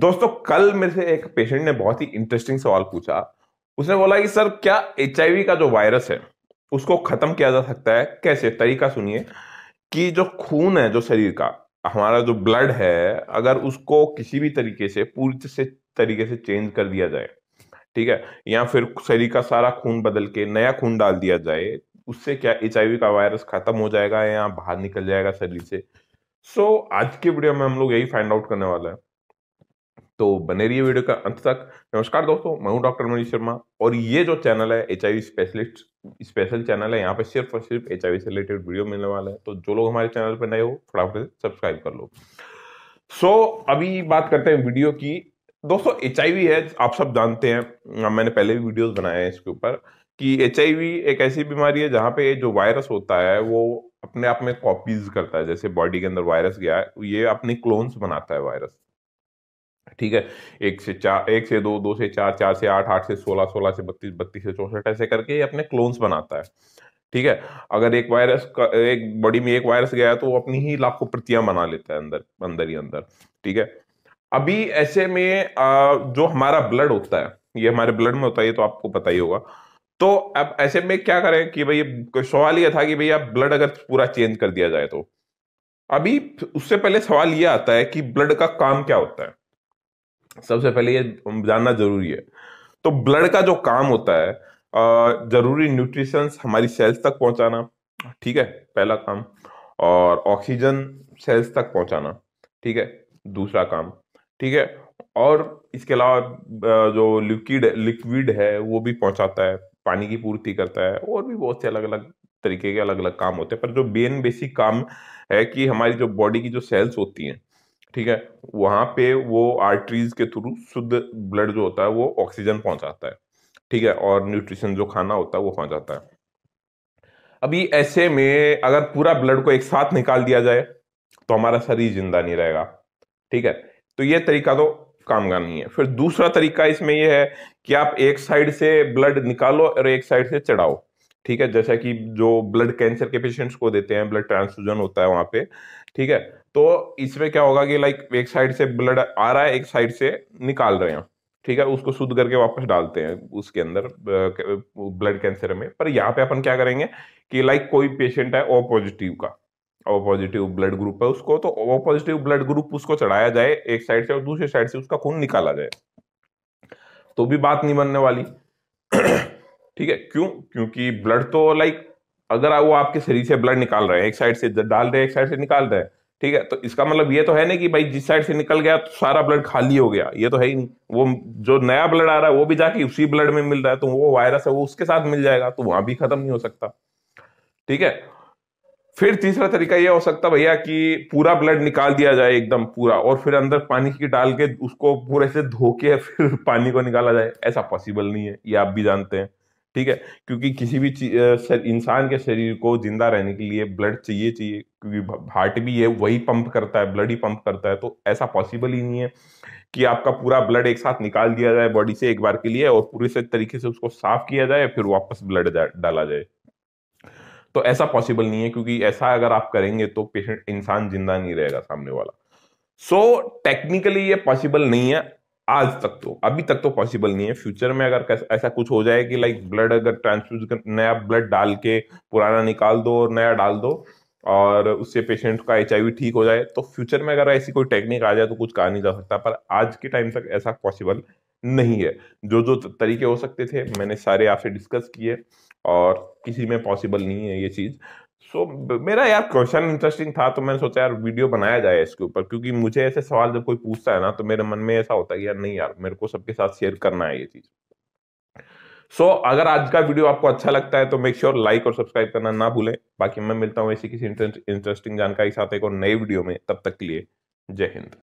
दोस्तों कल मेरे से एक पेशेंट ने बहुत ही इंटरेस्टिंग सवाल पूछा उसने बोला कि सर क्या एच का जो वायरस है उसको खत्म किया जा सकता है कैसे तरीका सुनिए कि जो खून है जो शरीर का हमारा जो ब्लड है अगर उसको किसी भी तरीके से पूरी से तरीके से चेंज कर दिया जाए ठीक है या फिर शरीर का सारा खून बदल के नया खून डाल दिया जाए उससे क्या एच का वायरस खत्म हो जाएगा या बाहर निकल जाएगा शरीर से सो so, आज के वीडियो में हम लोग यही फाइंड आउट करने वाला है तो बने रहिए वीडियो का अंत तक नमस्कार दोस्तों मैं हूं डॉक्टर मनीष शर्मा और ये जो चैनल है एच स्पेशलिस्ट स्पेशल चैनल है यहाँ पे सिर्फ और सिर्फ एच से रिलेटेड वीडियो मिलने वाला है तो जो लोग हमारे चैनल पर नए हो फटाफट से सब्सक्राइब कर लो सो so, अभी बात करते हैं वीडियो की दोस्तों एच है आप सब जानते हैं मैंने पहले भी वीडियोज बनाए हैं इसके ऊपर कि एच एक ऐसी बीमारी है जहाँ पे जो वायरस होता है वो अपने आप में कॉपीज करता है जैसे बॉडी के अंदर वायरस गया है ये अपने क्लोन्स बनाता है वायरस ठीक है एक से चार एक से दो दो से चार चार से आठ आठ से सोलह सोलह से बत्तीस बत्तीस से चौसठ ऐसे करके ये अपने क्लोन्स बनाता है ठीक है अगर एक वायरस का एक बॉडी में एक वायरस गया तो वो अपनी ही लाखों प्रतियां बना लेता है अंदर अंदर ही अंदर ठीक है अभी ऐसे में आ, जो हमारा ब्लड होता है ये हमारे ब्लड में होता है ये तो आपको पता ही होगा तो अब ऐसे में क्या करें कि भाई सवाल ये था कि भैया ब्लड अगर पूरा चेंज कर दिया जाए तो अभी उससे पहले सवाल ये आता है कि ब्लड का काम क्या होता है सबसे पहले ये जानना जरूरी है तो ब्लड का जो काम होता है जरूरी न्यूट्रिशंस हमारी सेल्स तक पहुंचाना ठीक है पहला काम और ऑक्सीजन सेल्स तक पहुंचाना ठीक है दूसरा काम ठीक है और इसके अलावा जो लिक्विड लिक्विड है वो भी पहुंचाता है पानी की पूर्ति करता है और भी बहुत से अलग अलग तरीके के अलग अलग काम होते हैं पर जो बेन बेसिक काम है कि हमारी जो बॉडी की जो सेल्स होती हैं ठीक है वहां पे वो आर्टरीज के थ्रू शुद्ध ब्लड जो होता है वो ऑक्सीजन पहुंचाता है ठीक है और न्यूट्रिशन जो खाना होता है वो पहुंचाता है अभी ऐसे में अगर पूरा ब्लड को एक साथ निकाल दिया जाए तो हमारा शरीर जिंदा नहीं रहेगा ठीक है तो ये तरीका तो काम का नहीं है फिर दूसरा तरीका इसमें यह है कि आप एक साइड से ब्लड निकालो और एक साइड से चढ़ाओ ठीक है जैसा कि जो ब्लड कैंसर के पेशेंट्स को देते हैं ब्लड ट्रांसफ्यूजन होता है वहां पे ठीक है तो इसमें क्या होगा कि लाइक एक साइड से ब्लड आ रहा है एक साइड से निकाल रहे हैं ठीक है उसको शुद्ध करके वापस डालते हैं उसके अंदर ब्लड कैंसर में पर यहाँ पे अपन क्या करेंगे कि लाइक कोई पेशेंट है ओ पॉजिटिव का ओ पॉजिटिव ब्लड ग्रुप है उसको तो ओ पॉजिटिव ब्लड ग्रुप उसको चढ़ाया जाए एक साइड से और दूसरे साइड से उसका खून निकाला जाए तो भी बात नहीं बनने वाली ठीक है क्यों क्योंकि ब्लड तो लाइक अगर वो आपके शरीर से ब्लड निकाल रहे हैं एक साइड से डाल रहे हैं एक साइड से निकाल रहे हैं ठीक है तो इसका मतलब ये तो है ना कि भाई जिस साइड से निकल गया तो सारा ब्लड खाली हो गया ये तो है ही नहीं वो जो नया ब्लड आ रहा है वो भी जाके उसी ब्लड में मिल रहा है तो वो वायरस है वो उसके साथ मिल जाएगा तो वहां भी खत्म नहीं हो सकता ठीक है फिर तीसरा तरीका ये हो सकता भैया कि पूरा ब्लड निकाल दिया जाए एकदम पूरा और फिर अंदर पानी की डाल के उसको पूरे से धो के फिर पानी को निकाला जाए ऐसा पॉसिबल नहीं है ये आप भी जानते हैं ठीक है क्योंकि किसी भी इंसान के शरीर को जिंदा रहने के लिए ब्लड चाहिए चाहिए क्योंकि हार्ट भी है वही पंप करता है ब्लड ही पंप करता है तो ऐसा पॉसिबल ही नहीं है कि आपका पूरा ब्लड एक साथ निकाल दिया जाए बॉडी से एक बार के लिए और पूरे से तरीके से उसको साफ किया जाए फिर वापस ब्लड डाला जाए तो ऐसा पॉसिबल नहीं है क्योंकि ऐसा अगर आप करेंगे तो पेशेंट इंसान जिंदा नहीं रहेगा सामने वाला सो so, टेक्निकली ये पॉसिबल नहीं है आज तक तो अभी तक तो पॉसिबल नहीं है फ्यूचर में अगर ऐसा कुछ हो जाए कि लाइक ब्लड अगर ट्रांसफ्यूज नया ब्लड डाल के पुराना निकाल दो और नया डाल दो और उससे पेशेंट का एच ठीक हो जाए तो फ्यूचर में अगर ऐसी कोई टेक्निक आ जाए तो कुछ कहा नहीं जा सकता पर आज के टाइम तक ऐसा पॉसिबल नहीं है जो जो तरीके हो सकते थे मैंने सारे आपसे डिस्कस किए और किसी में पॉसिबल नहीं है ये चीज़ सो so, मेरा यार क्वेश्चन इंटरेस्टिंग था तो मैंने सोचा यार वीडियो बनाया जाए इसके ऊपर क्योंकि मुझे ऐसे सवाल जब कोई पूछता है ना तो मेरे मन में ऐसा होता है यार नहीं यार मेरे को सबके साथ शेयर करना है ये चीज सो so, अगर आज का वीडियो आपको अच्छा लगता है तो मेक श्योर लाइक और सब्सक्राइब करना ना भूलें बाकी मैं मिलता हूँ ऐसी किसी इंटरेस्टिंग जानकारी के साथ एक और नए वीडियो में तब तक के लिए जय हिंद